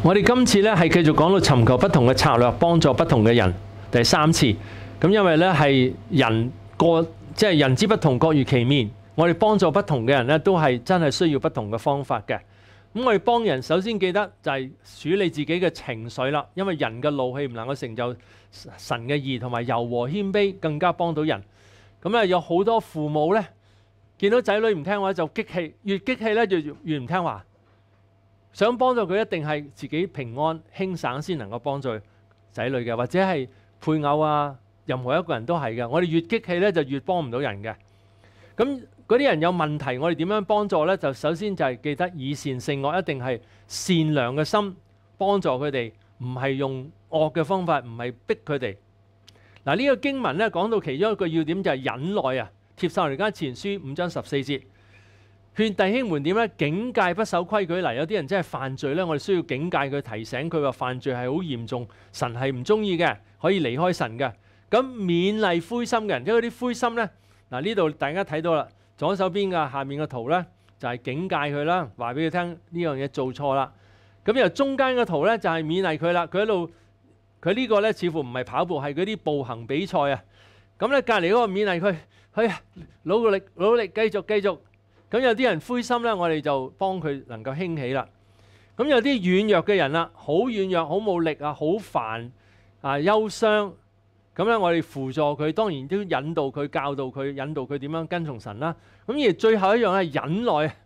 我哋今次咧係繼續講到尋求不同嘅策略幫助不同嘅人，第三次。咁因為咧係人各即係人之不同各如其面，我哋幫助不同嘅人咧都係真係需要不同嘅方法嘅。咁我哋幫人首先記得就係處理自己嘅情緒啦，因為人嘅怒氣唔能夠成就神嘅義，同埋柔和謙卑更加幫到人。咁咧有好多父母咧見到仔女唔聽話就激气，越激氣咧越越唔聽話。想幫助佢，一定係自己平安輕省先能夠幫助仔女嘅，或者係配偶啊，任何一個人都係嘅。我哋越激氣咧，就越幫唔到人嘅。咁嗰啲人有問題，我哋點樣幫助咧？就首先就係記得以善勝惡，一定係善良嘅心幫助佢哋，唔係用惡嘅方法，唔係逼佢哋。嗱呢個經文咧講到其中一個要點就係忍耐啊。貼晒而家前書五章十四節。劝弟兄们点咧？警戒不守规矩嚟，有啲人真系犯罪咧。我哋需要警戒佢，提醒佢话犯罪系好严重，神系唔中意嘅，可以离开神嘅。咁勉励灰心嘅人，因为啲灰心咧嗱呢度大家睇到啦，左手边嘅下面嘅图咧就系警戒佢啦，话俾佢听呢样嘢做错啦。咁由中间嘅图咧就系勉励佢啦，佢喺度佢呢个咧似乎唔系跑步，系嗰啲步行比赛啊。咁咧隔篱嗰个勉励佢，佢努力努力继续继续。咁有啲人灰心咧，我哋就幫佢能夠興起啦。咁有啲軟弱嘅人啦，好軟弱，好冇力啊，好煩啊，憂傷。咁咧，我哋輔助佢，當然都引導佢、教導佢、引導佢點樣跟從神啦。咁而最後一樣係忍耐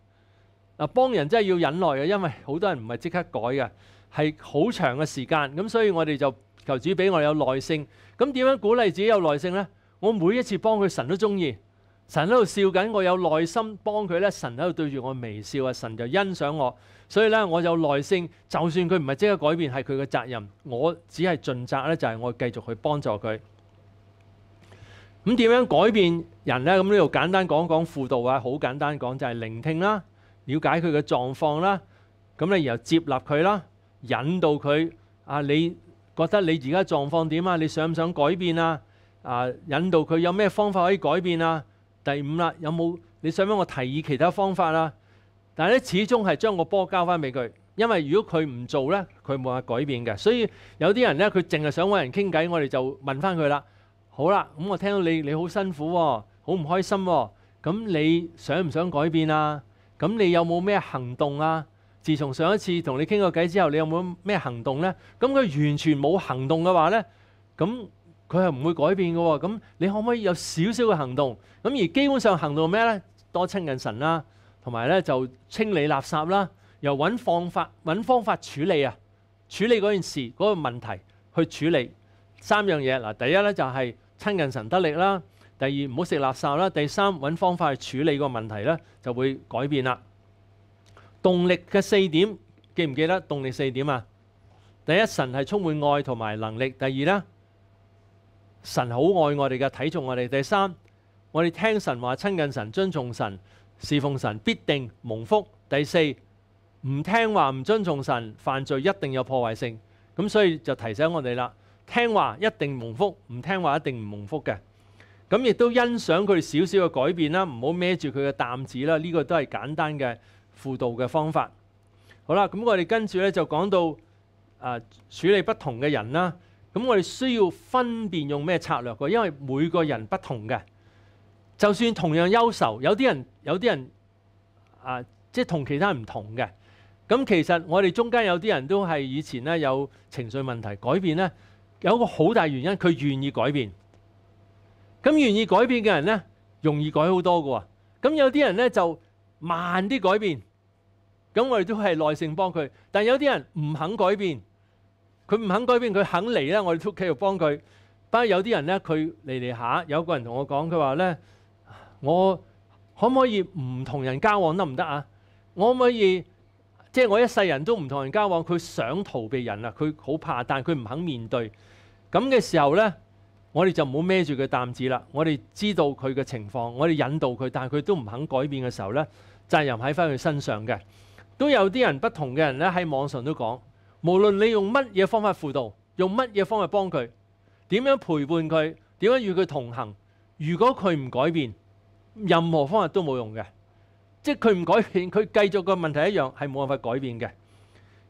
啊，幫人真係要忍耐嘅，因為好多人唔係即刻改嘅，係好長嘅時間。咁所以我哋就求主俾我哋有耐性。咁點樣鼓勵自己有耐性咧？我每一次幫佢，神都中意。神喺度笑緊，我有耐心幫佢咧。神喺度對住我微笑啊！神就欣賞我，所以咧我有耐性。就算佢唔係即刻改變，係佢嘅責任。我只係盡責咧，就係我繼續去幫助佢。咁點樣改變人咧？咁呢度簡單講講輔導啊，好簡單講就係聆聽啦，了解佢嘅狀況啦。咁你然後接納佢啦，引導佢。啊，你覺得你而家狀況點啊？你想唔想改變啊？啊，引導佢有咩方法可以改變啊？第五啦，有冇你想唔想我提議其他方法啦？但係咧，始終係將個波交翻俾佢，因為如果佢唔做咧，佢冇法改變嘅。所以有啲人咧，佢淨係想揾人傾偈，我哋就問翻佢啦。好啦，咁我聽到你你好辛苦，好唔開心，咁你想唔想改變啊？咁你有冇咩行動啊？自從上一次同你傾過偈之後，你有冇咩行動咧？咁佢完全冇行動嘅話咧，咁。佢係唔會改變嘅喎，咁你可唔可以有少少嘅行動？咁而基本上行動咩咧？多親近神啦，同埋咧就清理垃圾啦，又揾方法揾方法處理啊，處理嗰件事嗰個問題去處理三樣嘢嗱。第一咧就係親近神得力啦，第二唔好食垃圾啦，第三揾方法去處理個問題咧就會改變啦。動力嘅四點記唔記得？動力四點啊，第一神係充滿愛同埋能力，第二咧。神好爱我哋嘅，睇重我哋。第三，我哋听神话，亲近神，尊重神，侍奉神，必定蒙福。第四，唔听话唔尊重神，犯罪一定有破坏性。咁所以就提醒我哋啦，听话一定蒙福，唔听话一定唔蒙福嘅。咁亦都欣赏佢少少嘅改变啦，唔好孭住佢嘅担子啦。呢个都系简单嘅辅导嘅方法。好啦，咁我哋跟住咧就讲到啊处理不同嘅人啦。咁我哋需要分辨用咩策略嘅，因為每個人不同嘅。就算同樣優愁，有啲人有啲人啊，即系同其他唔同嘅。咁其實我哋中間有啲人都係以前咧有情緒問題，改變咧有个個好大原因，佢願意改變。咁願意改變嘅人咧，容易改好多嘅喎。咁有啲人咧就慢啲改變。咁我哋都係耐性幫佢，但有啲人唔肯改變。佢唔肯改變，佢肯嚟咧，我哋都繼續幫佢。但係有啲人咧，佢嚟嚟下，有個人同我講，佢話咧：我可唔可以唔同人交往得唔得啊？我可唔可以即係我一世人都唔同人交往？佢想逃避人啊，佢好怕，但係佢唔肯面對。咁嘅時候咧，我哋就唔好孭住佢擔子啦。我哋知道佢嘅情況，我哋引導佢，但係佢都唔肯改變嘅時候咧，責任喺翻佢身上嘅。都有啲人不同嘅人咧，喺網上都講。無論你用乜嘢方法輔導，用乜嘢方法幫佢，點樣陪伴佢，點樣與佢同行？如果佢唔改變，任何方法都冇用嘅，即係佢唔改變，佢繼續个問題一樣係冇辦法改變嘅。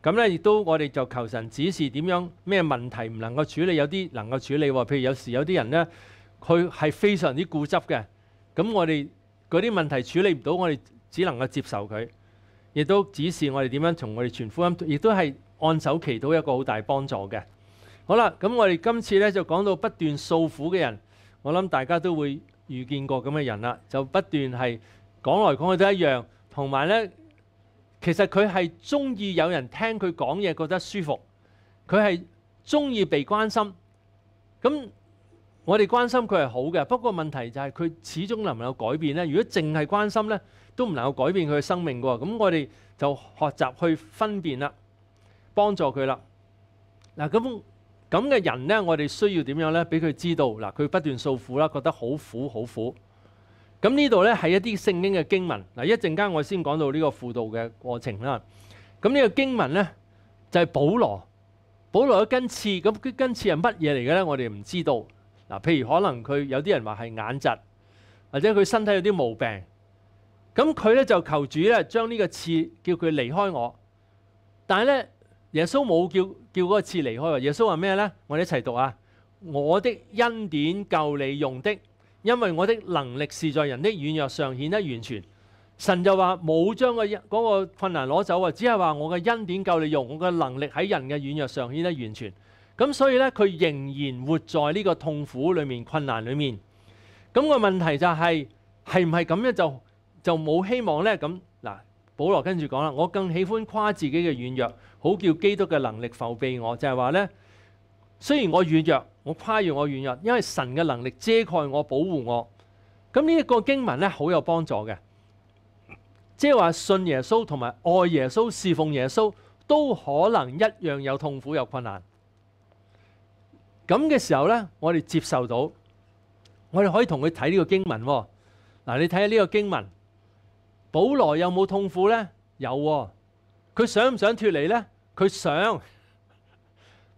咁咧，亦都我哋就求神指示點樣咩問題唔能夠處理，有啲能夠處理喎。譬如有時有啲人咧，佢係非常之固執嘅。咁我哋嗰啲問題處理唔到，我哋只能夠接受佢，亦都指示我哋點樣從我哋全福音，亦都系按手祈祷一個好大幫助嘅好啦。咁我哋今次咧就講到不斷訴苦嘅人，我諗大家都會遇見過咁嘅人啦。就不斷係講來講去都一樣，同埋咧其實佢係中意有人聽佢講嘢，覺得舒服。佢係中意被關心。咁我哋關心佢係好嘅，不過問題就係佢始終能唔能夠改變咧。如果淨係關心咧，都唔能夠改變佢嘅生命喎。咁我哋就學習去分辨啦。幫助佢啦嗱，咁咁嘅人咧，我哋需要點樣咧？俾佢知道嗱，佢不斷訴苦啦，覺得好苦好苦。咁呢度咧係一啲聖經嘅經文嗱。一陣間我先講到呢個輔導嘅過程啦。咁呢個經文咧就係保羅保羅嘅根刺咁，佢根刺係乜嘢嚟嘅咧？我哋唔知道嗱。譬如可能佢有啲人話係眼疾，或者佢身體有啲毛病，咁佢咧就求主咧將呢個刺叫佢離開我，但係咧。耶稣冇叫叫嗰次离开耶稣话咩呢？我哋一齐读啊！我的恩典够你用的，因为我的能力是在人的软弱上显得完全。神就话冇将个嗰个困难攞走啊，只系话我嘅恩典够你用，我嘅能力喺人嘅软弱上显得完全。咁所以呢，佢仍然活在呢个痛苦里面、困难里面。咁个问题就系系唔系咁样就就冇希望呢？咁保罗跟住讲啦，我更喜欢夸自己嘅软弱，好叫基督嘅能力浮备我，就系话咧，虽然我软弱，我夸耀我软弱，因为神嘅能力遮盖我、保护我。咁呢一个经文咧，好有帮助嘅，即系话信耶稣同埋爱耶稣、侍奉耶稣，都可能一样有痛苦、有困难。咁嘅时候咧，我哋接受到，我哋可以同佢睇呢个经文。嗱，你睇下呢个经文。保罗有冇痛苦呢？有，佢想唔想脱离呢？佢想，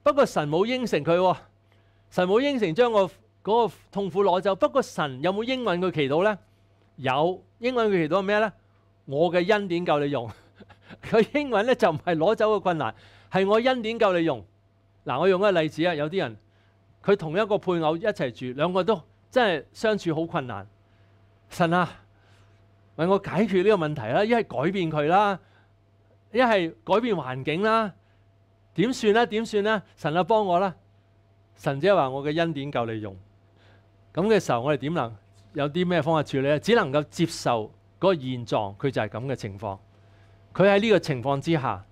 不过神冇应承佢，神冇应承将我嗰个痛苦攞走。不过神有冇应允佢祈祷呢？有，应允佢祈祷咩呢？我嘅恩典够你用。佢英文咧就唔系攞走嘅困难，系我恩典够你用。嗱，我用一个例子啊，有啲人佢同一个配偶一齐住，两个都真系相处好困难。神啊！问我解决呢个问题啦，一系改变佢啦，一系改变环境啦，点算咧？点算咧？神啊，帮我啦！神只系话我嘅恩典够你用。咁嘅时候，我哋点能有啲咩方法处理咧？只能够接受嗰个现状，佢就系咁嘅情况。佢喺呢个情况之下，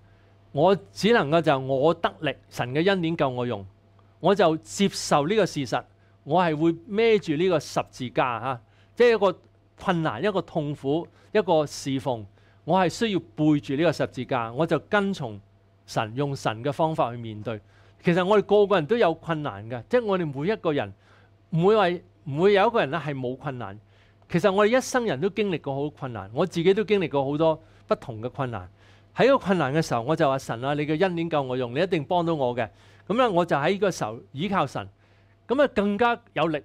我只能够就我得力，神嘅恩典够我用，我就接受呢个事实。我系会孭住呢个十字架吓，即系一个。困难一个痛苦一个侍奉，我系需要背住呢个十字架，我就跟从神，用神嘅方法去面对。其实我哋个个人都有困难嘅，即系我哋每一个人，每位唔会有一个人咧系冇困难。其实我哋一生人都经历过好困难，我自己都经历过好多不同嘅困难。喺个困难嘅时候，我就话神啊，你嘅恩典够我用，你一定帮到我嘅。咁咧，我就喺呢个时候依靠神，咁啊更加有力。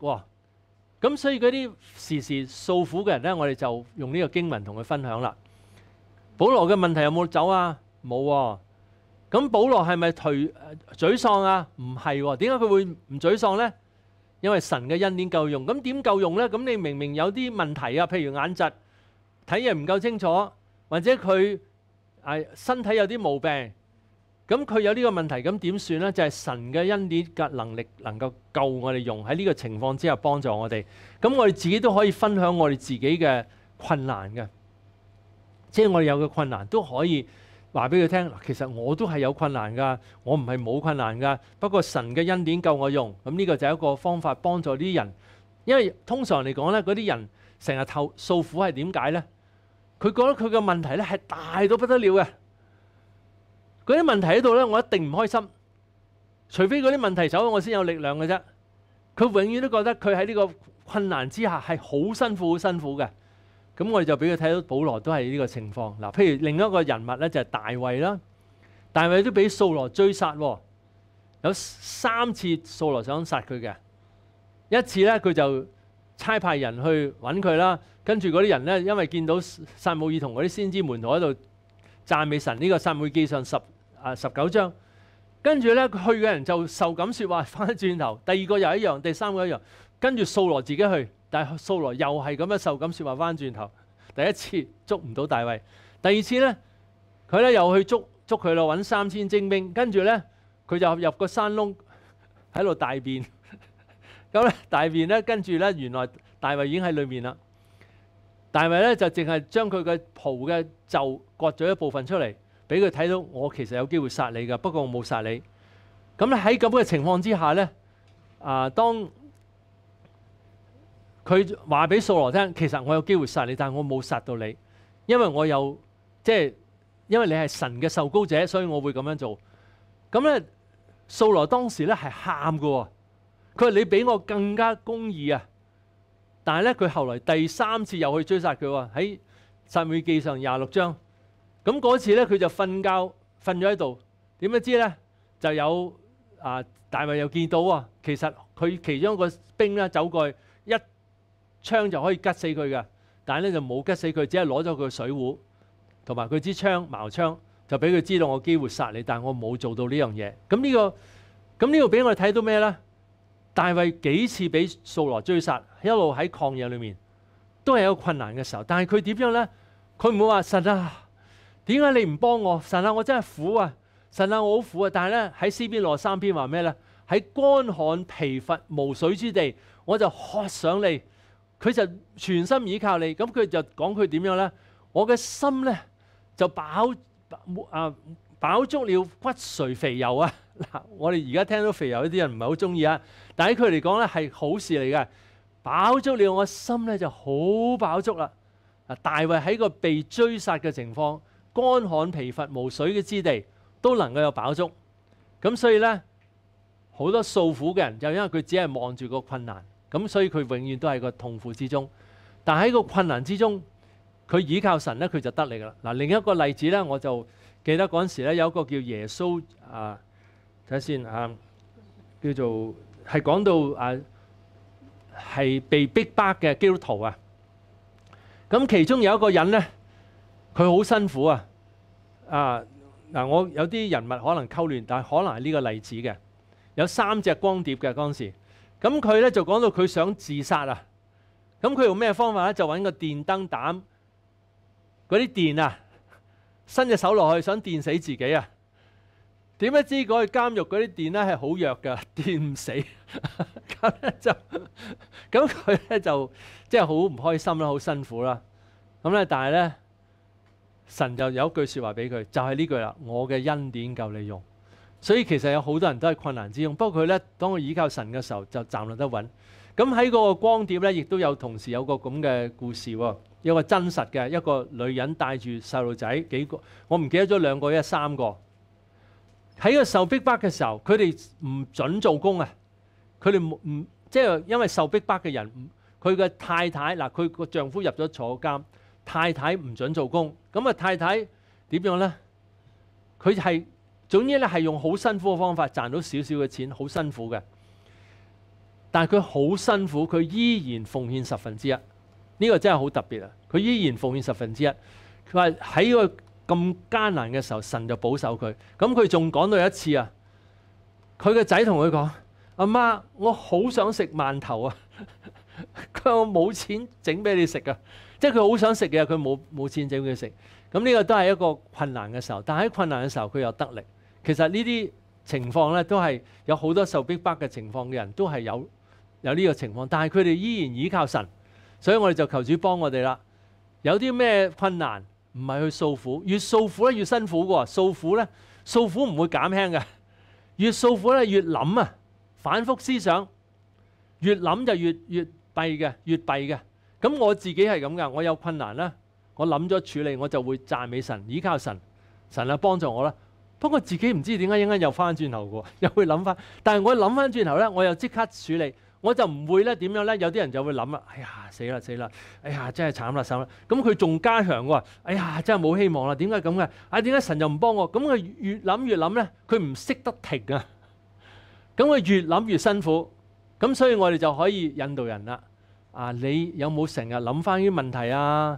咁所以嗰啲時時訴苦嘅人咧，我哋就用呢個經文同佢分享啦。保羅嘅問題有冇走啊？冇。咁保羅係咪頹沮喪啊？唔係。點解佢會唔沮喪咧？因為神嘅恩典夠用。咁點夠用咧？咁你明明有啲問題啊，譬如眼疾，睇嘢唔夠清楚，或者佢係身體有啲毛病。咁佢有呢個問題，咁點算呢？就係神嘅恩典嘅能力能夠救我哋用喺呢個情況之下幫助我哋。咁我哋自己都可以分享我哋自己嘅困難嘅，即係我哋有嘅困難都可以話俾佢聽。其實我都係有困難噶，我唔係冇困難噶。不過神嘅恩典夠我用，咁呢個就一個方法幫助啲人。因為通常嚟講呢，嗰啲人成日透訴苦係點解呢？佢覺得佢嘅問題咧係大到不得了嘅。嗰啲問題喺度咧，我一定唔開心。除非嗰啲問題走，我先有力量嘅啫。佢永遠都覺得佢喺呢個困難之下係好辛苦、好辛苦嘅。咁我哋就俾佢睇到，保羅都係呢個情況。嗱，譬如另一個人物咧就係大衛啦，大衛都俾掃羅追殺喎，有三次掃羅想殺佢嘅。一次咧佢就差派人去揾佢啦，跟住嗰啲人咧因為見到撒母耳同嗰啲先知門徒喺度讚美神呢個撒母記上十。啊，十九章，跟住咧，去嘅人就受感説話，翻轉頭。第二個又一樣，第三個一樣。跟住掃羅自己去，但係掃羅又係咁樣受感説話，翻轉頭。第一次捉唔到大衛，第二次咧，佢咧又去捉捉佢咯，揾三千精兵。跟住咧，佢就入個山窿喺度大便。咁咧大便咧，跟住咧原來大衛已經喺裏面啦。大衛咧就淨係將佢嘅袍嘅袖割咗一部分出嚟。俾佢睇到我其實有機會殺你噶，不過我冇殺你。咁喺咁嘅情況之下咧，啊，當佢話俾掃羅聽，其實我有機會殺你，但我冇殺到你，因為我有即係因為你係神嘅受高者，所以我會咁樣做。咁咧，掃羅當時咧係喊嘅，佢話你比我更加公義啊！但係咧，佢後來第三次又去追殺佢喎，喺撒母記上廿六章。咁嗰次咧，佢就瞓覺瞓咗喺度，點样知咧？就有啊，大衛又見到啊，其實佢其中一個兵咧走過去，一槍就可以吉死佢嘅，但系咧就冇吉死佢，只係攞咗佢水壺同埋佢支槍矛槍，就俾佢知道我機會殺你，但我冇做到呢樣嘢。咁呢個咁呢度俾我睇到咩咧？大衛幾次俾扫羅追殺，一路喺抗野裏面都係有困難嘅時候，但係佢點樣咧？佢唔會話神啊！点解你唔帮我？神啊，我真系苦啊！神啊，我好苦啊！但系咧喺诗篇落三篇话咩咧？喺干旱疲乏无水之地，我就渴上嚟。佢就全心倚靠你。咁佢就讲佢点样咧？我嘅心咧就饱啊饱足了骨髓肥油啊！嗱，我哋而家听到肥油呢啲人唔系好中意啊，但喺佢嚟讲咧系好事嚟嘅。饱足了我心咧就好饱足啦。啊，大卫喺个被追杀嘅情况。干旱疲乏无水嘅之地都能够有饱足，咁所以咧好多受苦嘅人就因为佢只系望住个困难，咁所以佢永远都系个痛苦之中。但喺个困难之中，佢倚靠神咧，佢就得嚟噶啦。嗱，另一个例子咧，我就记得嗰阵时咧有一个叫耶稣啊，睇下先啊，叫做系讲到啊系被逼巴嘅基督徒啊，咁其中有一个人咧。佢好辛苦啊！啊嗱，我有啲人物可能溝亂，但係可能係呢個例子嘅。有三隻光碟嘅嗰陣時，咁佢咧就講到佢想自殺啊。咁佢用咩方法咧？就揾個電燈膽嗰啲電啊，伸隻手落去想電死自己啊。點不知嗰個監獄嗰啲電咧係好弱㗎，電唔死咁咧就咁佢咧就即係好唔開心啦，好辛苦啦。咁咧，但係咧。神就有一句説話俾佢，就係呢句啦。我嘅恩典夠你用，所以其實有好多人都喺困難之中。不過佢咧，當佢依靠神嘅時候，就站立得穩。咁喺嗰個光碟咧，亦都有同時有個咁嘅故事喎，一個真實嘅一個女人帶住細路仔幾個，我唔記得咗兩個一三個。喺個受逼迫嘅時候，佢哋唔準做工啊！佢哋唔即係因為受逼迫嘅人，佢嘅太太嗱，佢個丈夫入咗坐監。太太唔准做工，咁啊太太點樣呢？佢係總之咧係用好辛苦嘅方法賺到少少嘅錢，好辛苦嘅。但係佢好辛苦，佢依然奉獻十分之一。呢個真係好特別啊！佢依然奉獻十分之一。佢話喺個咁艱難嘅時候，神就保守佢。咁佢仲講到一次啊，佢嘅仔同佢講：阿媽，我好想食饅頭啊！佢話冇錢整俾你食啊！即係佢好想食嘅，佢冇冇錢整佢食，咁呢個都係一個困難嘅時候。但喺困難嘅時候，佢又得力。其實呢啲情況咧，都係有好多受逼迫嘅情況嘅人都係有有呢個情況，但係佢哋依然依靠神，所以我哋就求主幫我哋啦。有啲咩困難，唔係去訴苦，越訴苦咧越辛苦嘅，訴苦咧訴苦唔會減輕嘅，越訴苦咧越諗啊，反覆思想，越諗就越越弊嘅，越弊嘅。咁我自己係咁噶，我有困難啦，我諗咗處理，我就會讚美神，依靠神，神啊幫助我啦。不過自己唔知點解一間又翻轉頭喎，又會諗翻。但係我諗翻轉頭咧，我又即刻處理，我就唔會咧點樣咧。有啲人就會諗啦，哎呀死啦死啦，哎呀真係慘啦慘啦。咁佢仲加強喎，哎呀真係冇希望啦。點解咁嘅？啊點解神又唔幫我？咁佢越諗越諗咧，佢唔識得停啊。咁佢越諗越辛苦，咁所以我哋就可以引導人啦。啊！你有冇成日諗翻啲問題啊？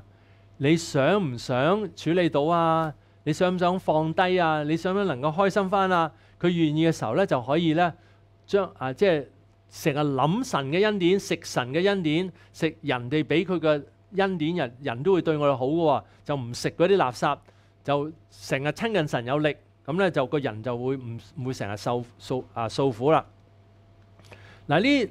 你想唔想處理到啊？你想唔想放低啊？你想唔想能夠開心翻啊？佢願意嘅時候咧，就可以咧，將啊，即係成日諗神嘅恩典，食神嘅恩典，食人哋俾佢嘅恩典，人人都會對我哋好嘅喎，就唔食嗰啲垃圾，就成日親近神有力，咁咧就個人就會唔唔會成日受受啊受苦啦。嗱呢？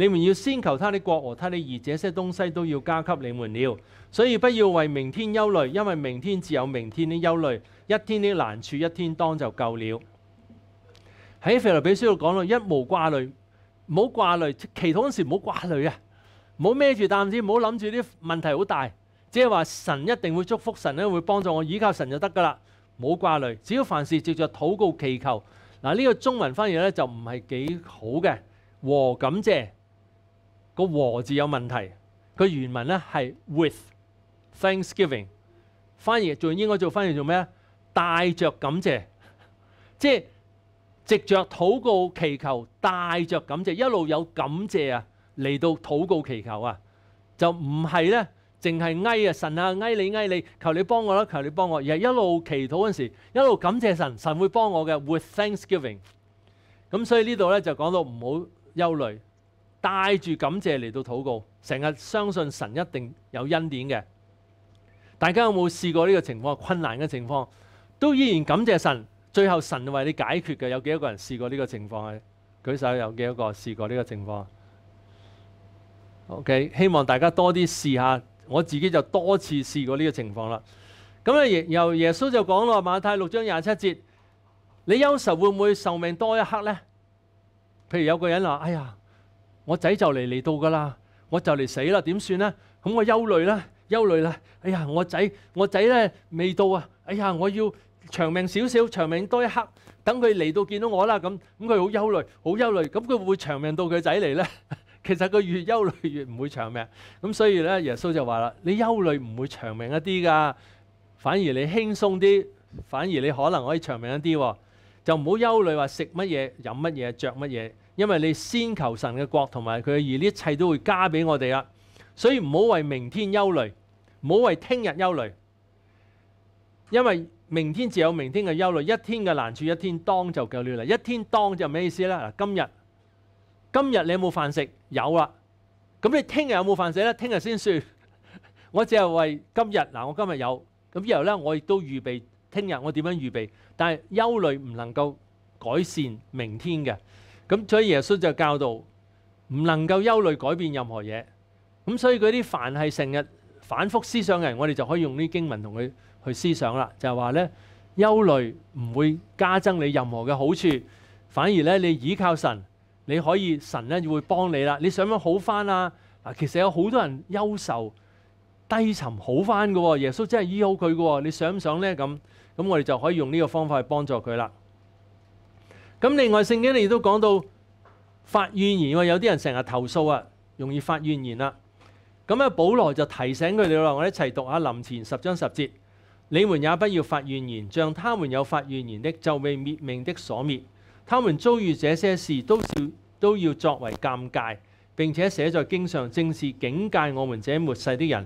你們要先求他的國和他的義，這些東西都要加給你們了。所以不要為明天憂慮，因為明天自有明天的憂慮。一天的難處一天當就夠了。喺腓立比書度講到一無掛慮，唔好掛慮，祈禱嗰時唔好掛慮啊，唔好孭住擔子，唔好諗住啲問題好大，只係話神一定會祝福，神咧會幫助我，依靠神就得噶啦，冇掛慮。只要凡事藉着祷告祈求，嗱呢個中文翻译咧就唔係幾好嘅，和感謝。个和字有问题，佢原文咧系 with Thanksgiving，翻译仲应该做翻译做咩？带着感谢，即系藉着祷告祈求，带着感谢，一路有感谢啊，嚟到祷告祈求啊，就唔系咧净系哀啊神啊哀你哀你，求你帮我啦，求你帮我，而系一路祈祷嗰时一路感谢神，神会帮我嘅 with Thanksgiving，咁所以呢度咧就讲到唔好忧虑。带住感谢嚟到祷告，成日相信神一定有恩典嘅。大家有冇试过呢个情况困难嘅情况都依然感谢神，最后神为你解决嘅。有几多个人试过呢个情况啊？举手有几多个试过呢个情况？OK，希望大家多啲试下。我自己就多次试过呢个情况啦。咁啊，由耶稣就讲咯，《马太六章廿七节》，你忧愁会唔会寿命多一刻呢？譬如有个人话：，哎呀。我仔就嚟嚟到噶啦，我就嚟死啦，点算呢？咁我忧虑啦，忧虑啦。哎呀，我仔我仔咧未到啊！哎呀，我要长命少少，长命多一刻，等佢嚟到见到我啦。咁咁佢好忧虑，好忧虑。咁佢会长命到佢仔嚟呢？其实佢越忧虑越唔会长命。咁所以咧，耶稣就话啦：，你忧虑唔会长命一啲噶，反而你轻松啲，反而你可能可以长命一啲。就唔好忧虑话食乜嘢、饮乜嘢、着乜嘢。因为你先求神嘅国同埋佢嘅，而呢一切都会加俾我哋啦。所以唔好为明天忧虑，唔好为听日忧虑。因为明天自有明天嘅忧虑，一天嘅难处，一天当就够了啦。一天当就咩意思咧？嗱，今日今日你有冇饭食？有啦。咁你听日有冇饭食咧？听日先算。我只系为今日嗱，我今日有咁，然后咧我亦都预备听日我点样预备。但系忧虑唔能够改善明天嘅。咁所以耶穌就教導唔能夠憂慮改變任何嘢。咁所以嗰啲凡係成日反覆思想嘅人，我哋就可以用呢經文同佢去思想啦。就係話咧，憂慮唔會加增你任何嘅好處，反而咧你倚靠神，你可以神咧會幫你啦。你想唔想好翻啊？嗱，其實有好多人憂愁低沉好翻嘅喎，耶穌真係醫好佢嘅喎。你想唔想咧？咁咁我哋就可以用呢個方法去幫助佢啦。咁另外聖經你亦都講到發怨言有啲人成日投訴啊，容易發怨言啦。咁啊，保罗就提醒佢哋啦，我一齊讀下林前十章十節：你們也不要發怨言，像他們有發怨言的，就被滅命的所滅；他們遭遇這些事，都要都要作為尴尬，並且寫在經上，正是警戒我們这末世的人。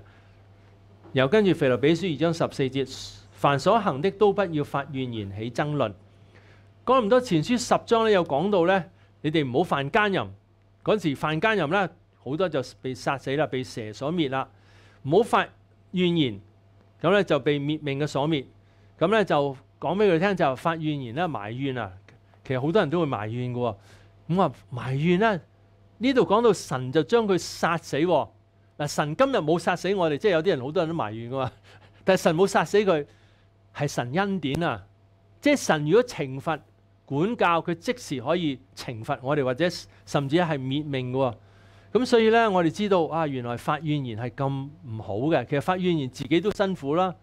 又跟住腓立比書二章十四節：凡所行的都不要發怨言，起爭論。講唔多，前書十章咧有講到咧，你哋唔好犯奸淫。嗰時犯奸淫咧，好多就被殺死啦，被蛇所滅啦。唔好發怨言，咁咧就被滅命嘅所滅。咁咧就講俾佢聽，就發怨言咧，埋怨啊。其實好多人都會埋怨嘅喎。咁話埋怨咧，呢度講到神就將佢殺死。嗱，神今日冇殺死我哋，即係有啲人好多人都埋怨嘅嘛。但係神冇殺死佢，係神恩典啊。即係神如果懲罰。管教佢即時可以懲罰我哋，或者甚至係滅命嘅喎。咁所以呢，我哋知道啊，原來發怨言係咁唔好嘅。其實發怨言自己都辛苦啦。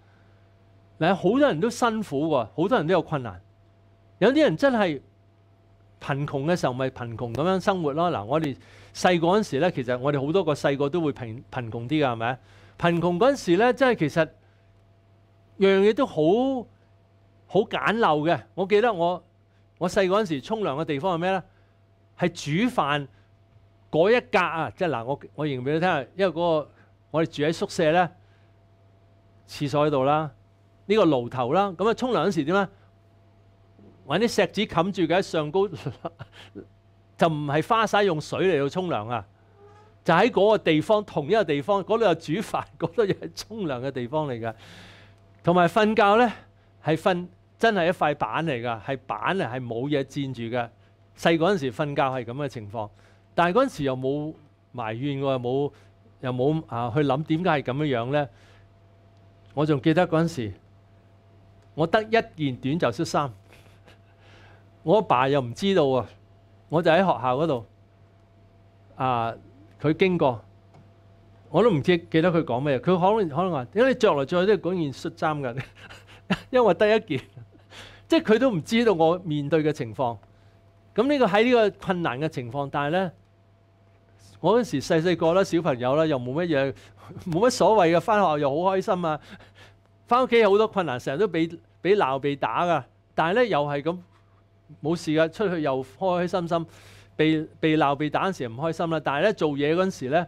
嗱，好多人都辛苦喎，好多人都有困難。有啲人真係貧窮嘅時候，咪貧窮咁樣生活咯。嗱，我哋細個嗰時呢，其實我哋好多個細個都會貧貧窮啲㗎，係咪？貧窮嗰時呢，真係其實樣樣嘢都好好簡陋嘅。我記得我。我細個嗰時沖涼嘅地方係咩咧？係煮飯嗰一格啊！即係嗱，我我形容俾你聽啊，因為嗰個我哋住喺宿舍咧，廁所喺度啦，呢個爐頭啦，咁啊沖涼嗰時點咧？揾啲石子冚住嘅上高，就唔係花晒用水嚟到沖涼啊！就喺嗰個地方，同一個地方，嗰度有煮飯，嗰度又係沖涼嘅地方嚟㗎。同埋瞓覺咧係瞓。真係一塊板嚟㗎，係板嚟，係冇嘢墊住嘅。細嗰陣時瞓覺係咁嘅情況，但係嗰陣時又冇埋怨喎，冇又冇啊去諗點解係咁樣樣咧？我仲記得嗰陣時，我得一件短袖恤衫，我阿爸又唔知道啊，我就喺學校嗰度啊，佢經過，我都唔知記得佢講咩佢可能可能話：，因你着來着去都係嗰件恤衫㗎，因為得一件。即係佢都唔知道我面對嘅情況，咁呢個喺呢個困難嘅情況，但係咧，我嗰時細細個啦，小朋友啦，又冇乜嘢，冇乜所謂嘅，翻學又好開心啊，翻屋企有好多困難，成日都俾俾鬧、被打噶，但係咧又係咁冇事噶，出去又開開心心，被被鬧、被打嗰時唔開心啦，但係咧做嘢嗰陣時咧，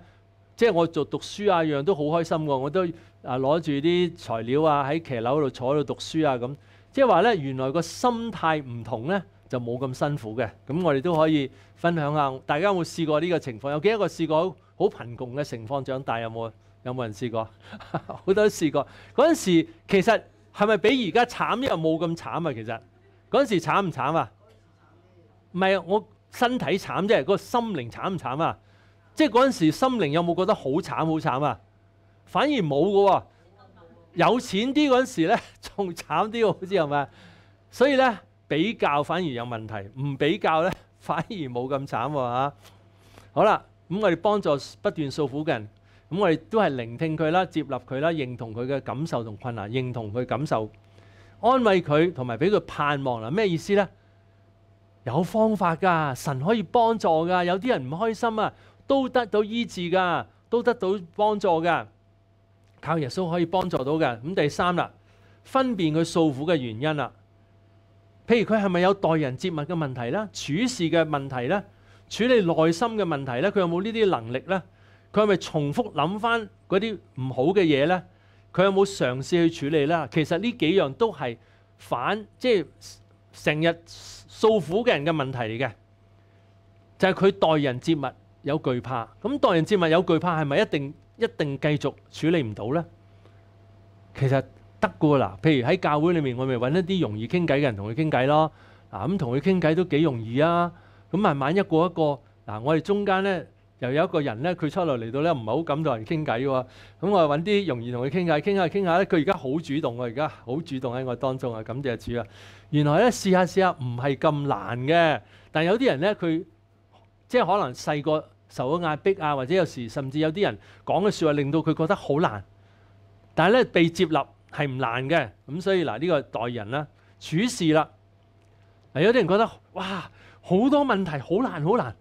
即係我做讀書啊，樣都好開心喎！我都啊攞住啲材料啊，喺騎樓度坐喺度讀書啊咁。即係話咧，原來個心態唔同咧，就冇咁辛苦嘅。咁我哋都可以分享下，大家有冇試過呢個情況？有幾多個試過好貧窮嘅情況長大？有冇？有冇人試過？好多都試過。嗰陣時其實係咪比而家慘因又冇咁慘啊！其實嗰陣時慘唔慘啊？唔係我身體慘啫，個心靈慘唔慘啊？即係嗰陣時心靈有冇覺得好慘好慘啊？反而冇嘅喎。有錢啲嗰陣時咧，仲慘啲，好似係咪所以咧，比較反而有問題，唔比較咧，反而冇咁慘喎嚇。好啦，咁我哋幫助不斷受苦嘅人，咁我哋都係聆聽佢啦，接納佢啦，認同佢嘅感受同困難，認同佢感受，安慰佢，同埋俾佢盼望啦。咩意思咧？有方法㗎，神可以幫助㗎。有啲人唔開心啊，都得到醫治㗎，都得到幫助㗎。靠耶穌可以幫助到嘅。咁第三啦，分辨佢訴苦嘅原因啦。譬如佢係咪有待人接物嘅問題啦，處事嘅問題咧、處理內心嘅問題咧？佢有冇呢啲能力咧？佢係咪重複諗翻嗰啲唔好嘅嘢咧？佢有冇嘗試去處理啦？其實呢幾樣都係反即係成日訴苦嘅人嘅問題嚟嘅。就係佢待人接物有懼怕。咁待人接物有懼怕係咪一定？一定繼續處理唔到呢？其實得噶嗱，譬如喺教會裏面，我咪揾一啲容易傾偈嘅人同佢傾偈咯，嗱咁同佢傾偈都幾容易啊。咁慢慢一個一個，嗱我哋中間呢，又有一個人呢，佢出嚟嚟到呢，唔係好敢同人傾偈喎。咁我揾啲容易同佢傾偈，傾下傾下呢，佢而家好主動喎，而家好主動喺我當中啊，感謝主啊！原來呢，試下試下唔係咁難嘅，但有啲人呢，佢即係可能細個。受咗壓迫啊，或者有時甚至有啲人講嘅説話令到佢覺得好難，但係咧被接納係唔難嘅。咁所以嗱，呢個待人啦、處事啦，有啲人覺得哇，好多問題好難好難。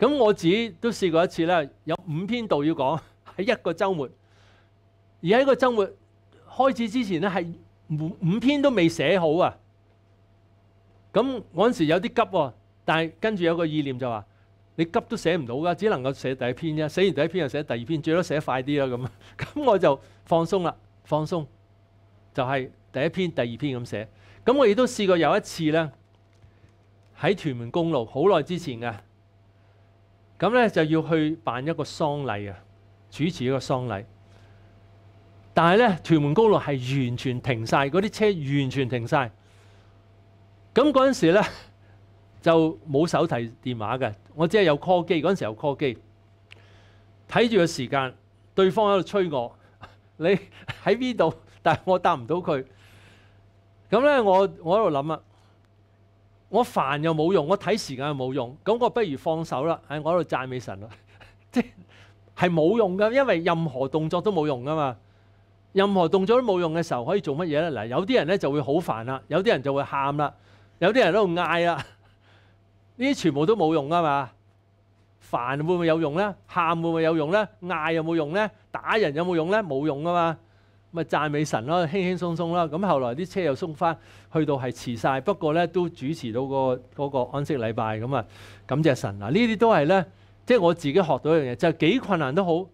咁我自己都試過一次啦，有五篇道要講喺一個週末，而喺個週末開始之前咧係五五篇都未寫好啊。咁嗰陣時有啲急，但係跟住有個意念就話。你急都寫唔到噶，只能夠寫第一篇啫。寫完第一篇就寫第二篇，最多寫快啲啦咁。咁我就放鬆啦，放鬆就係第一篇、第二篇咁寫。咁我亦都試過有一次呢，喺屯門公路好耐之前嘅，咁呢就要去辦一個喪禮啊，主持一個喪禮。但係呢，屯門公路係完全停晒，嗰啲車完全停晒。咁嗰陣時咧。就冇手提電話嘅，我只係有 call 機嗰陣時有 call 機，睇住個時間，對方喺度催我，你喺呢度，但係我答唔到佢。咁咧，我我喺度諗啊，我煩又冇用，我睇時間又冇用，咁我不如放手啦。喺我喺度讚美神啦，即係冇用㗎，因為任何動作都冇用㗎嘛。任何動作都冇用嘅時候，可以做乜嘢咧？嗱，有啲人咧就會好煩啦，有啲人就會喊啦，有啲人喺度嗌啦。呢啲全部都冇用噶嘛？煩會唔會有用咧？喊會唔會有用咧？嗌有冇用咧？打人有冇用咧？冇用噶嘛。咪讚美神咯，輕輕鬆鬆啦。咁後來啲車又松翻，去到係遲晒。不過咧都主持到個嗰個安息禮拜。咁啊，感謝神嗱。呢啲都係咧，即係我自己學到一樣嘢，就係幾困難都好，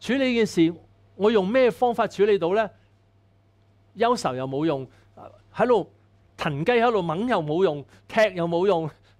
處理件事，我用咩方法處理到咧？憂愁又冇用，喺度騰雞喺度掹又冇用，踢又冇用。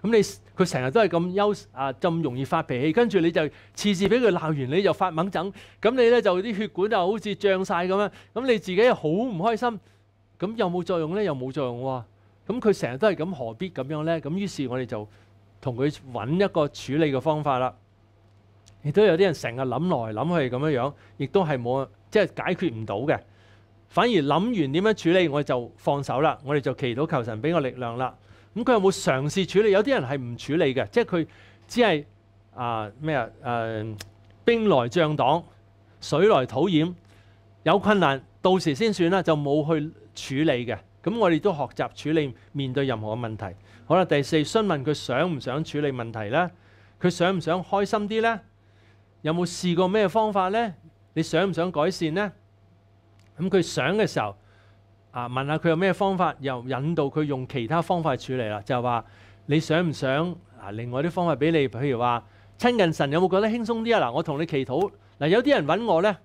咁你佢成日都係咁憂啊，咁容易發脾氣，跟住你就次次俾佢鬧完，你就發猛整，咁你咧就啲血管就好似漲晒咁樣，咁你自己又好唔開心，咁有冇作用咧？又冇作用喎。咁佢成日都係咁，何必咁樣咧？咁於是，我哋就同佢揾一個處理嘅方法啦。亦都有啲人成日諗來諗去咁樣樣，亦都係冇即係解決唔到嘅，反而諗完點樣處理，我就放手啦。我哋就祈禱求神俾我力量啦。咁佢有冇嘗試處理？有啲人係唔處理嘅，即係佢只係啊咩啊誒兵來將擋，水來土掩，有困難到時先算啦，就冇去處理嘅。咁我哋都學習處理面對任何嘅問題。好啦，第四，詢問佢想唔想處理問題呢？佢想唔想開心啲呢？有冇試過咩方法呢？你想唔想改善呢？咁佢想嘅時候。啊！問下佢有咩方法，又引導佢用其他方法去處理啦。就話你想唔想啊？另外啲方法俾你，譬如話親近神，有冇覺得輕鬆啲啊？嗱，我同你祈禱嗱，有啲人揾我咧，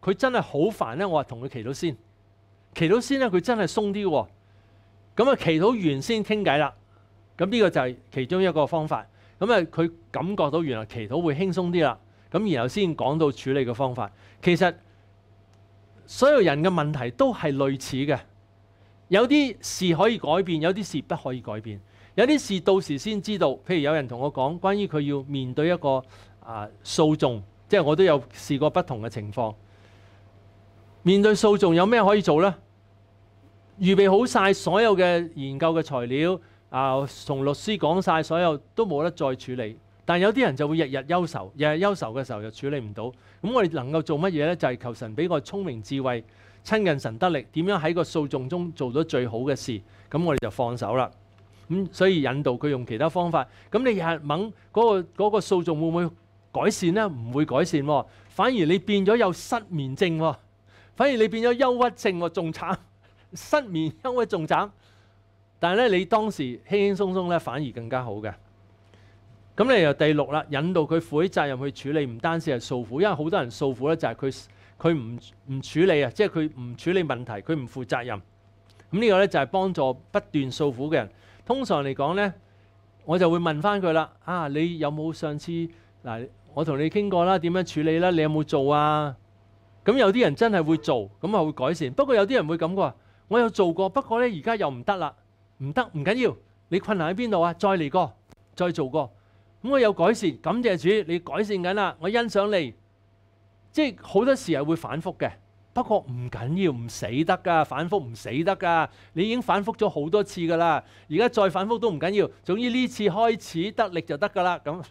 佢真係好煩咧，我話同佢祈禱先，祈禱先咧，佢真係鬆啲喎。咁啊，祈禱完先傾偈啦。咁呢個就係其中一個方法。咁啊，佢感覺到原來祈禱會輕鬆啲啦。咁然後先講到處理嘅方法。其實。所有人嘅問題都係類似嘅，有啲事可以改變，有啲事不可以改變，有啲事到時先知道。譬如有人同我講關於佢要面對一個啊訴訟，即係我都有試過不同嘅情況。面對訴訟有咩可以做呢？預備好晒所有嘅研究嘅材料啊，同律師講晒所有都冇得再處理。但有啲人就會日日憂愁，日日憂愁嘅時候又處理唔到，咁我哋能夠做乜嘢呢？就係求神俾個聰明智慧，親近神得力，點樣喺個訴訟中做到最好嘅事，咁我哋就放手啦。咁所以引導佢用其他方法，咁你日猛嗰個嗰個訴訟會唔會改善呢？唔會改善喎，反而你變咗有失眠症喎，反而你變咗憂鬱症喎，仲慘失眠憂鬱仲慘。但系咧，你當時輕輕鬆鬆咧，反而更加好嘅。咁你就第六啦，引導佢負起責任去處理，唔單止係訴苦，因為好多人訴苦咧就係佢佢唔唔處理啊，即係佢唔處理問題，佢唔負責任。咁呢個咧就係幫助不斷訴苦嘅人。通常嚟講咧，我就會問翻佢啦：啊，你有冇上次嗱？我同你傾過啦，點樣處理啦？你有冇做啊？咁有啲人真係會做，咁啊會改善。不過有啲人會咁講：我有做過，不過咧而家又唔得啦，唔得唔緊要。你困難喺邊度啊？再嚟過，再做過。咁我有改善，感謝主，你改善緊啦。我欣賞你，即係好多時係會反覆嘅，不過唔緊要，唔死得噶，反覆唔死得噶。你已經反覆咗好多次噶啦，而家再反覆都唔緊要。總之呢次開始得力就得噶啦。咁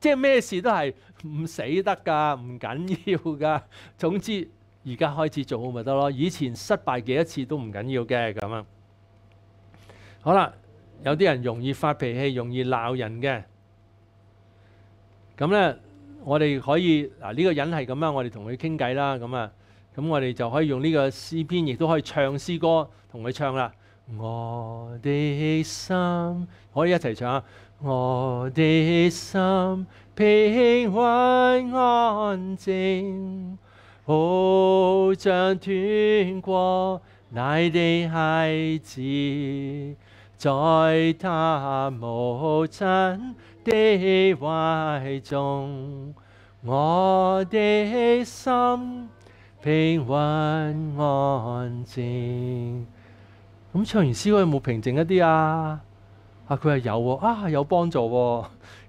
即係咩事都係唔死得噶，唔緊要噶。總之而家開始做好咪得咯。以前失敗幾多次都唔緊要嘅咁啊。好啦，有啲人容易發脾氣，容易鬧人嘅。咁咧，我哋可以嗱呢個人係咁啊，我哋同佢傾偈啦，咁啊，咁我哋就可以用呢個詩篇，亦都可以唱詩歌，同佢唱啦。我的心可以一齊唱啊！我的心平靜安靜，好像斷過奶的孩子，在他母親。的怀中，我的心平稳安静。咁唱完诗歌有冇平静一啲啊？啊，佢系有喎，啊有帮助。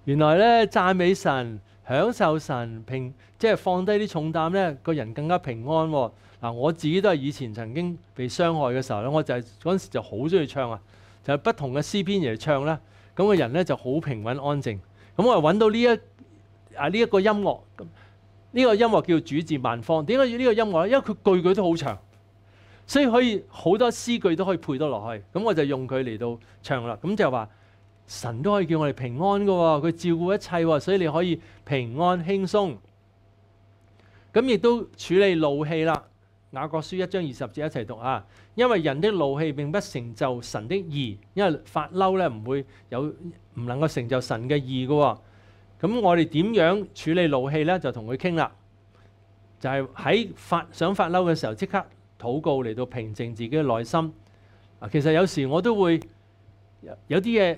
原来咧赞美神、享受神平，即系放低啲重担咧，个人更加平安。嗱，我自己都系以前曾经被伤害嘅时候咧，我就系嗰阵时就好中意唱啊，就系不同嘅诗篇嚟唱啦。咁個人咧就好平穩安靜。咁我揾到呢一啊呢一個音樂，呢個音樂叫主治萬方。點解要呢個音樂咧？因為佢句句都好長，所以可以好多詩句都可以配得落去。咁我就用佢嚟到唱啦。咁就話神都可以叫我哋平安嘅喎，佢照顧一切，所以你可以平安輕鬆。咁亦都處理怒氣啦。雅各書一章二十節一齊讀啊！因為人的怒氣並不成就神的義，因為發嬲咧唔會有唔能夠成就神嘅義嘅。咁我哋點樣處理怒氣咧？就同佢傾啦，就係喺發想發嬲嘅時候即刻禱告嚟到平靜自己嘅內心。其實有時我都會有啲嘢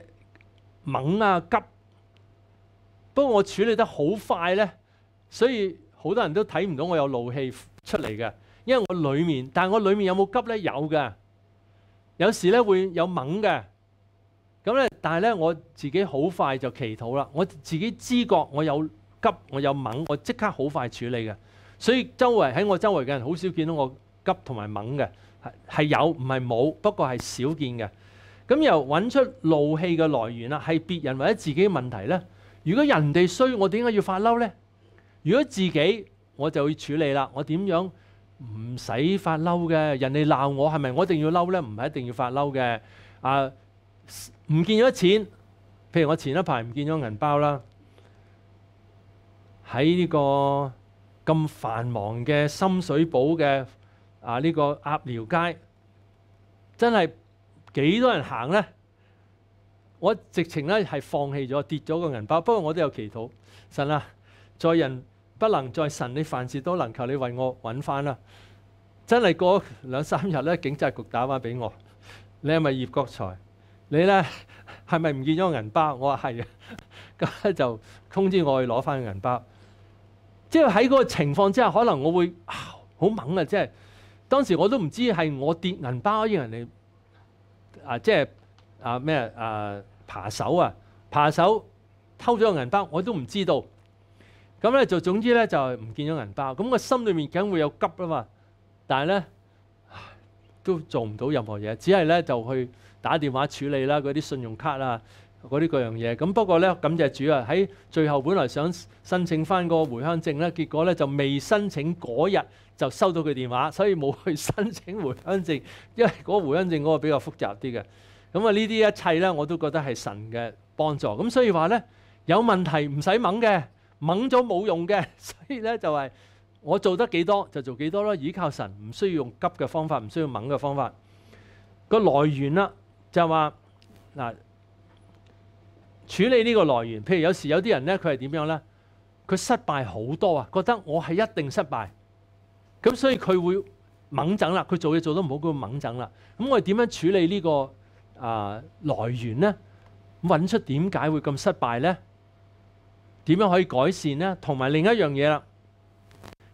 猛啊急，不過我處理得好快咧，所以好多人都睇唔到我有怒氣出嚟嘅。因為我裏面，但我裏面有冇急咧？有嘅，有時咧會有猛嘅，咁咧，但係咧我自己好快就祈禱啦。我自己知覺我有急，我有猛，我即刻好快處理嘅。所以周圍喺我周圍嘅人好少見到我急同埋猛嘅，係係有唔係冇，不過係少見嘅。咁又揾出怒氣嘅來源啦，係別人或者自己問題咧。如果人哋衰，我點解要發嬲咧？如果自己我就要處理啦，我點樣？唔使發嬲嘅，人哋鬧我係咪？我一定要嬲咧？唔係一定要發嬲嘅。啊，唔見咗錢，譬如我前一排唔見咗銀包啦。喺呢個咁繁忙嘅深水埗嘅啊呢個鴨寮街，真係幾多人行咧？我直情咧係放棄咗，跌咗個銀包。不過我都有祈禱，神啊，在人。不能再神，你凡事都能求你为我揾翻啦！真係過兩三日咧，警察局打話俾我：你係咪葉國才？你咧 係咪唔見咗個銀包？我話係啊，咁咧就通知我去攞翻個銀包。即係喺嗰個情況之下，可能我會好猛啊！即係當時我都唔知係我跌銀包，抑人哋啊，即係啊咩啊扒手啊扒手偷咗个銀包，我都唔知道。咁咧就總之咧就唔見咗銀包，咁個心裏面梗會有急啊嘛。但係咧都做唔到任何嘢，只係咧就去打電話處理啦，嗰啲信用卡啊，嗰啲各樣嘢。咁不過咧感謝主啊，喺最後本來想申請翻個回鄉證咧，結果咧就未申請嗰日就收到佢電話，所以冇去申請回鄉證，因為嗰回鄉證嗰個比較複雜啲嘅。咁啊呢啲一切咧我都覺得係神嘅幫助。咁所以話咧有問題唔使掹嘅。掹咗冇用嘅，所以咧就係我做得幾多就做幾多咯，倚靠神，唔需要用急嘅方法，唔需要用嘅方法。個來源啦，就話嗱處理呢個來源，譬如有時有啲人咧，佢係點樣咧？佢失敗好多啊，覺得我係一定失敗，咁所以佢會掹整啦。佢做嘢做得唔好，佢會猛整啦。咁我哋點樣處理呢個啊來源咧？揾出點解會咁失敗咧？點樣可以改善呢？同埋另一樣嘢啦，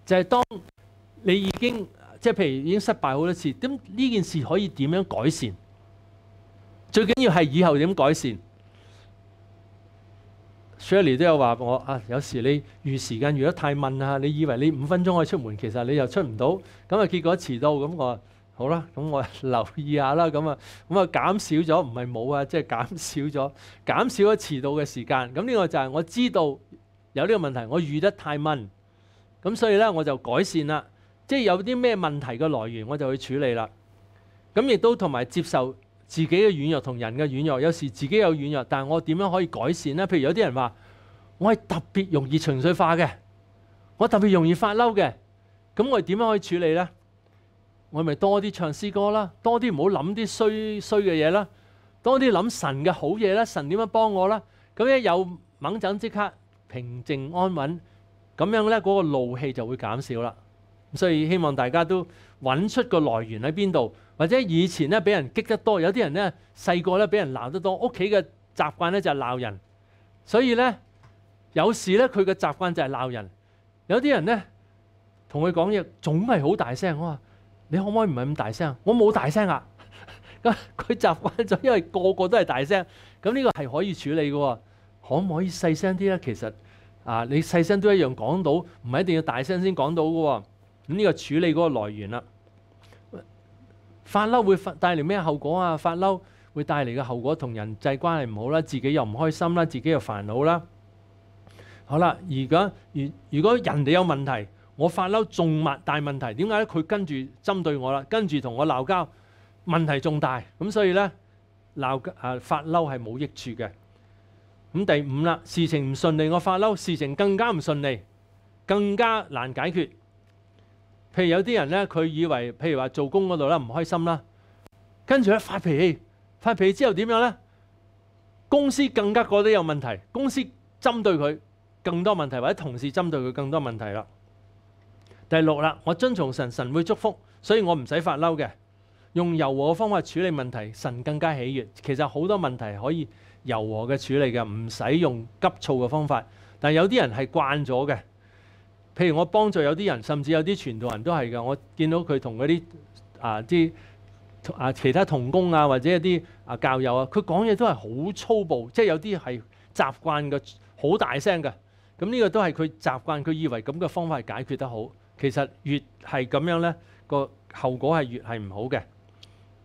就係當你已經即係譬如已經失敗好多次，咁呢件事可以點樣改善？最緊要係以後點改善？Shirley 都有話我啊，有時你預時間預得太慢啊，你以為你五分鐘可以出門，其實你又出唔到，咁啊結果遲到咁我好啦，咁我 留意下啦，咁啊，咁啊減少咗，唔係冇啊，即係減少咗，減 少咗遲到嘅時間。咁呢個就係我知道有呢個問題，我遇得太悶，咁所以咧我就改善啦。即係有啲咩問題嘅來源，我就去處理啦。咁亦都同埋接受自己嘅軟弱同人嘅軟弱。有時自己有軟弱，但係我點樣可以改善咧？譬如有啲人話我係特別容易情緒化嘅，我特別容易發嬲嘅，咁我點樣可以處理咧？我咪多啲唱詩歌啦，多啲唔好諗啲衰衰嘅嘢啦，多啲諗神嘅好嘢啦，神點樣幫我啦？咁一有猛然即刻平靜安穩，咁樣咧嗰個怒氣就會減少啦。所以希望大家都揾出個來源喺邊度，或者以前咧俾人激得多，有啲人咧細個咧俾人鬧得多，屋企嘅習慣咧就係鬧人，所以咧有時咧佢嘅習慣就係鬧人。有啲人咧同佢講嘢總係好大聲，我你可唔可以唔係咁大聲？我冇大聲啊，咁 佢習慣咗，因為個個都係大聲，咁呢個係可以處理嘅喎。可唔可以細聲啲咧？其實啊，你細聲都一樣講到，唔係一定要大聲先講到嘅喎。咁呢個處理嗰個來源啦。發嬲會帶嚟咩後果啊？發嬲會帶嚟嘅後果同人際關係唔好啦，自己又唔開心啦，自己又煩惱啦。好啦，而家如如果人哋有問題。我發嬲仲物大問題，點解咧？佢跟住針對我啦，跟住同我鬧交，問題仲大。咁所以咧，鬧啊發嬲係冇益處嘅。咁第五啦，事情唔順利，我發嬲，事情更加唔順利，更加難解決。譬如有啲人咧，佢以為譬如話做工嗰度啦，唔開心啦，跟住咧發脾氣，發脾氣之後點樣咧？公司更加覺得有問題，公司針對佢更多問題，或者同事針對佢更多問題啦。第六啦，我遵從神，神會祝福，所以我唔使發嬲嘅，用柔和嘅方法處理問題，神更加喜悦。其實好多問題可以柔和嘅處理嘅，唔使用急躁嘅方法。但有啲人係慣咗嘅，譬如我幫助有啲人，甚至有啲傳道人都係嘅。我見到佢同嗰啲啊啲啊其他同工啊或者一啲啊教友啊，佢講嘢都係好粗暴，即係有啲係習慣嘅好大聲嘅。咁呢個都係佢習慣，佢以為咁嘅方法解決得好。其實越係咁樣呢，個後果係越係唔好嘅。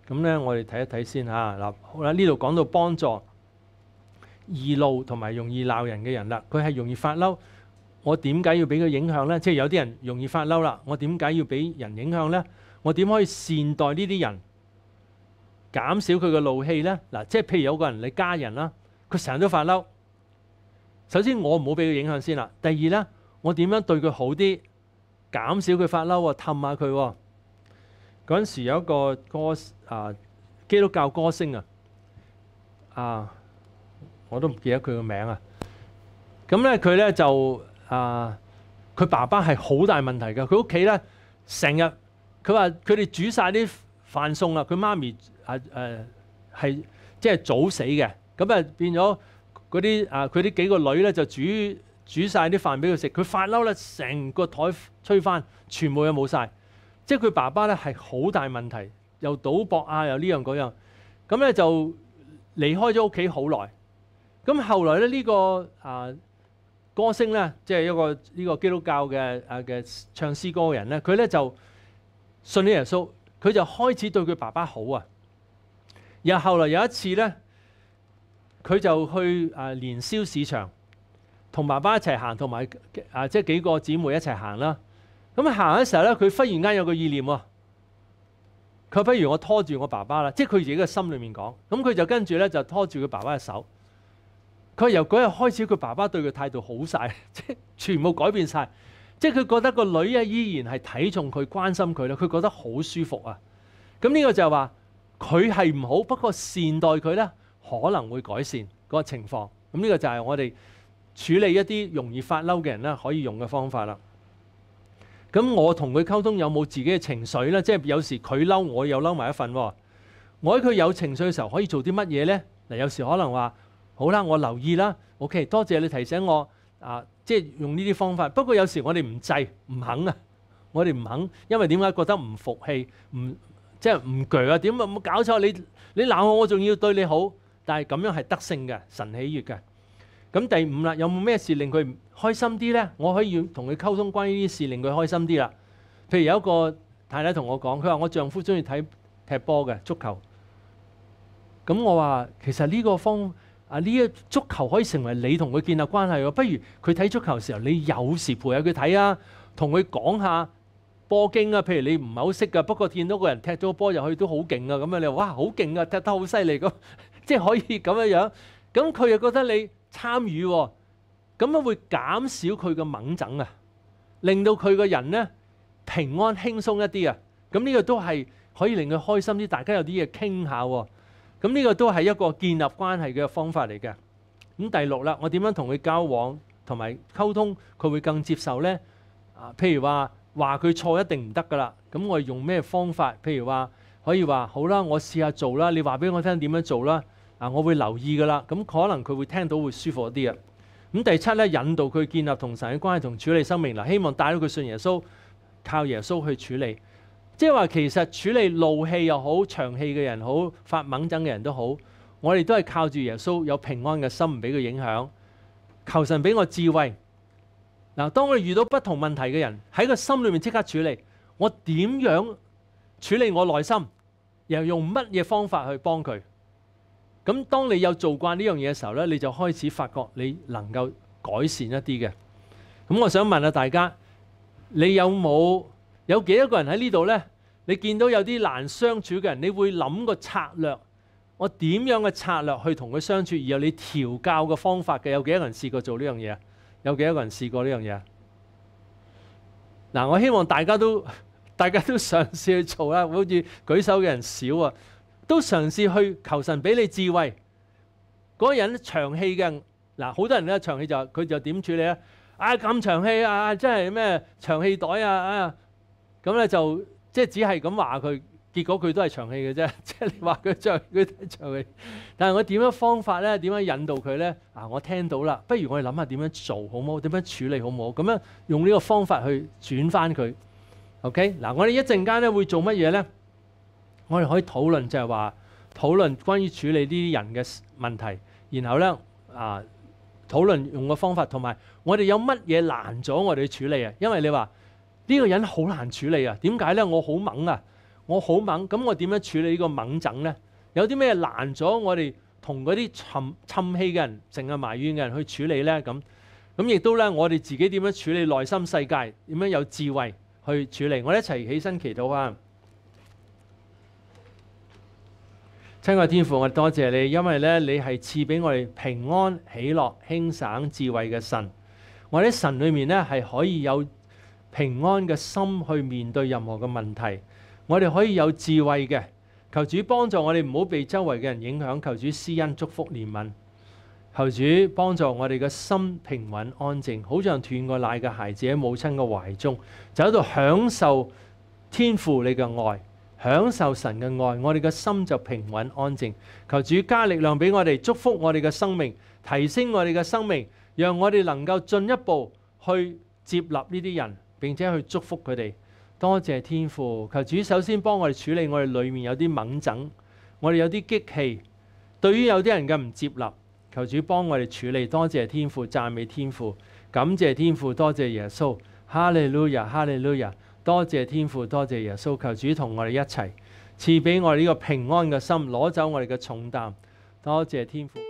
咁呢，我哋睇一睇先嚇嗱。好啦，呢度講到幫助易怒同埋容易鬧人嘅人啦，佢係容易發嬲。我點解要俾佢影響呢？即係有啲人容易發嬲啦，我點解要俾人影響呢？我點可以善待呢啲人，減少佢嘅怒氣呢？嗱，即係譬如有個人你家人啦，佢成日都發嬲。首先我唔好俾佢影響先啦。第二呢，我點樣對佢好啲？減少佢發嬲喎，氹下佢。嗰陣時有一個歌啊，基督教歌星啊，啊，我都唔記得佢個名啊。咁咧，佢咧就啊，佢爸爸係好大問題㗎。佢屋企咧成日，佢話佢哋煮晒啲飯餸啦。佢媽咪啊誒係即係早死嘅，咁啊變咗嗰啲啊佢啲幾個女咧就煮。煮晒啲飯俾佢食，佢發嬲咧，成個台吹翻，全部嘢冇晒。即係佢爸爸咧係好大問題，又賭博啊，又呢樣嗰樣。咁咧就離開咗屋企好耐。咁後來咧呢個啊歌星咧，即係一個呢個基督教嘅啊嘅唱詩歌人咧，佢咧就信咗耶穌，佢就開始對佢爸爸好啊。然後后來有一次咧，佢就去啊年宵市場。同爸爸一齊行，同埋啊，即係幾個姊妹一齊行啦。咁行嘅時候咧，佢忽然間有個意念喎，佢不如我拖住我爸爸啦。即係佢自己嘅心裏面講，咁佢就跟住咧就拖住佢爸爸嘅手。佢由嗰日開始，佢爸爸對佢態度好晒，即係全部改變晒。即係佢覺得個女啊依然係睇重佢、關心佢啦，佢覺得好舒服啊。咁呢個就係話佢係唔好，不過善待佢咧可能會改善個情況。咁呢個就係我哋。處理一啲容易發嬲嘅人咧，可以用嘅方法啦。咁我同佢溝通有冇自己嘅情緒咧？即係有時佢嬲，我又嬲埋一份我喺佢有情緒嘅時候，可以做啲乜嘢咧？嗱，有時可能話：好啦，我留意啦。OK，多謝你提醒我。啊，即係用呢啲方法。不過有時我哋唔制，唔肯啊。我哋唔肯，因為點解覺得唔服氣？唔即係唔鋸啊？點啊？冇搞錯你你鬧我，我仲要對你好。但係咁樣係得勝嘅，神喜悅嘅。咁第五啦，有冇咩事令佢開心啲呢？我可以同佢溝通關於啲事，令佢開心啲啦。譬如有一個太太同我講，佢話我丈夫中意睇踢波嘅足球。咁我話其實呢個方啊呢一足球可以成為你同佢建立關係喎。不如佢睇足球時候，你有時陪下佢睇啊，同佢講下波經啊。譬如你唔係好識噶，不過見到個人踢咗波入去都好勁啊。咁樣你話哇好勁啊，踢得好犀利咁，即係可以咁樣樣。咁佢又覺得你。參與喎，咁樣會減少佢嘅掹整啊，令到佢個人咧平安輕鬆一啲啊。咁呢個都係可以令佢開心啲，大家有啲嘢傾下喎。咁呢個都係一個建立關係嘅方法嚟嘅。咁第六啦，我點樣同佢交往同埋溝通，佢會更接受呢？啊，譬如話話佢錯一定唔得噶啦。咁我用咩方法？譬如話可以話好啦，我試下做啦。你話俾我聽點樣做啦？啊！我會留意噶啦，咁可能佢會聽到會舒服啲啊。咁第七咧，引導佢建立同神嘅關係同處理生命嗱，希望帶到佢信耶穌，靠耶穌去處理。即係話其實處理怒氣又好、長氣嘅人好、發猛憎嘅人都好，我哋都係靠住耶穌有平安嘅心，唔俾佢影響。求神俾我智慧嗱，當我哋遇到不同問題嘅人喺個心裏面即刻處理，我點樣處理我內心，又用乜嘢方法去幫佢？咁當你有做慣呢樣嘢嘅時候呢，你就開始發覺你能夠改善一啲嘅。咁我想問下大家，你有冇有幾多個人喺呢度呢？你見到有啲難相處嘅人，你會諗個策略，我點樣嘅策略去同佢相處，而有你調教嘅方法嘅，有幾多人試過做呢樣嘢啊？有幾多人試過呢樣嘢啊？嗱，我希望大家都 大家都嘗試去做啦。好似舉手嘅人少啊。都嘗試去求神俾你智慧。嗰個人長氣嘅，嗱好多人咧長氣就佢就點處理咧？啊咁長氣啊，真係咩長氣袋啊啊咁咧就即係只係咁話佢，結果佢都係長氣嘅啫。即係你話佢長佢長氣，但係我點樣方法咧？點樣引導佢咧？啊，我聽到啦，不如我哋諗下點樣做好冇？點樣處理好冇？咁樣用呢個方法去轉翻佢。OK，嗱，我哋一陣間咧會做乜嘢咧？我哋可以討論就係話討論關於處理呢啲人嘅問題，然後呢，啊討論用嘅方法，同埋我哋有乜嘢難咗我哋處理啊？因為你話呢個人好難處理啊？點解呢？我好猛啊！我好猛，咁我點樣處理呢個猛整呢？有啲咩難咗我哋同嗰啲沉沉氣嘅人、成日埋怨嘅人去處理呢？咁咁亦都呢，我哋自己點樣處理內心世界？點樣有智慧去處理？我哋一齊起身祈禱啊！亲爱天父，我多谢你，因为咧你系赐俾我哋平安、喜乐、轻省、智慧嘅神。我喺神里面咧系可以有平安嘅心去面对任何嘅问题，我哋可以有智慧嘅。求主帮助我哋唔好被周围嘅人影响，求主施恩、祝福、怜悯。求主帮助我哋嘅心平稳安静，好像断过奶嘅孩子喺母亲嘅怀中，就喺度享受天父你嘅爱。享受神嘅爱，我哋嘅心就平稳安静。求主加力量俾我哋，祝福我哋嘅生命，提升我哋嘅生命，让我哋能够进一步去接纳呢啲人，并且去祝福佢哋。多谢天父，求主首先帮我哋处理我哋里面有啲猛整，我哋有啲激气。对于有啲人嘅唔接纳，求主帮我哋处理。多谢天父，赞美天父，感谢天父，多谢耶稣。哈利路亚，哈利路亚。多謝天父，多謝耶穌，求主同我哋一齊，賜俾我哋呢個平安嘅心，攞走我哋嘅重擔。多謝天父。